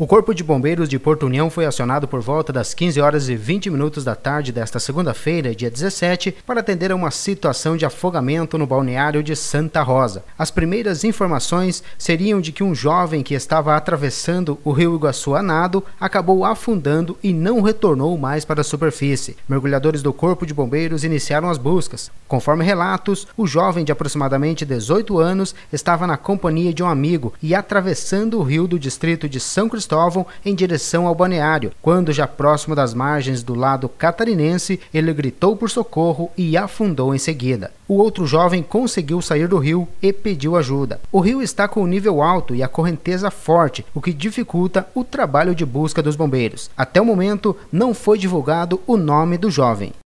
O Corpo de Bombeiros de Porto União foi acionado por volta das 15 horas e 20 minutos da tarde desta segunda-feira, dia 17, para atender a uma situação de afogamento no balneário de Santa Rosa. As primeiras informações seriam de que um jovem que estava atravessando o rio Iguaçu a nado acabou afundando e não retornou mais para a superfície. Mergulhadores do Corpo de Bombeiros iniciaram as buscas. Conforme relatos, o jovem de aproximadamente 18 anos estava na companhia de um amigo e atravessando o rio do distrito de São Cristóvão Cristóvão em direção ao balneário, quando já próximo das margens do lado catarinense, ele gritou por socorro e afundou em seguida. O outro jovem conseguiu sair do rio e pediu ajuda. O rio está com o nível alto e a correnteza forte, o que dificulta o trabalho de busca dos bombeiros. Até o momento, não foi divulgado o nome do jovem.